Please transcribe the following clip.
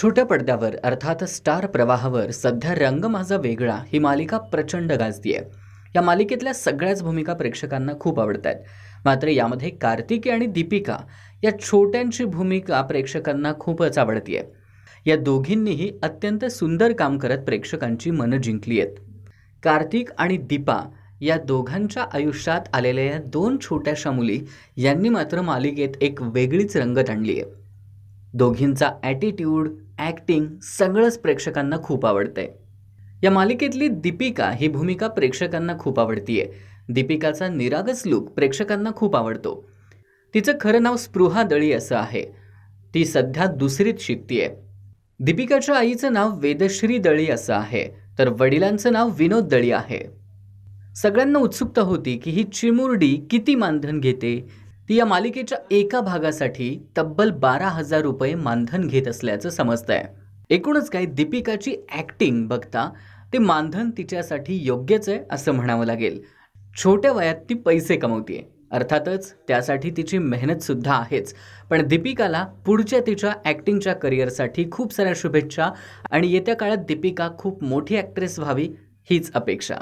छोट्या पडद्यावर अर्थात स्टार प्रवाहावर सध्या रंग माझा वेगळा ही मालिका प्रचंड गाजती आहे या मालिकेतल्या सगळ्याच भूमिका प्रेक्षकांना खूप आवडत आहेत मात्र यामध्ये कार्तिकी आणि दीपिका या छोट्यांची भूमिका प्रेक्षकांना खूपच आहे या दोघींनीही अत्यंत सुंदर काम करत प्रेक्षकांची मनं जिंकली आहेत कार्तिक आणि दीपा या दोघांच्या आयुष्यात आलेल्या या दोन छोट्याशा मुली यांनी मात्र मालिकेत एक वेगळीच रंगत आणली आहे दोघींचा ॲटिट्यूड ॲक्टिंग सगळंच प्रेक्षकांना खूप आवडतंय या मालिकेतली दीपिका ही भूमिका प्रेक्षकांना खूप आवडतीये दीपिकाचा निरागस लुक प्रेक्षकांना खूप आवडतो तिचं खरं नाव स्पृहा दळी असं आहे ती सध्या दुसरीत शिकतीये दीपिकाच्या आईचं नाव वेदश्री दळी असं आहे तर वडिलांचं नाव विनोद दळी आहे सगळ्यांना उत्सुकता होती की ही चिमुरडी किती मानधन घेते ती या मालिकेच्या एका भागासाठी तब्बल बारा हजार रुपये मानधन घेत असल्याचं आहे एकूणच काय दीपिकाची ॲक्टिंग बघता ते मानधन तिच्यासाठी योग्यच आहे असं म्हणावं लागेल छोट्या वयात ती पैसे कमवतीये अर्थातच त्यासाठी तिची मेहनतसुद्धा आहेच पण दीपिकाला पुढच्या तिच्या ॲक्टिंगच्या करिअरसाठी खूप साऱ्या शुभेच्छा आणि येत्या काळात दीपिका खूप मोठी ॲक्ट्रेस व्हावी हीच अपेक्षा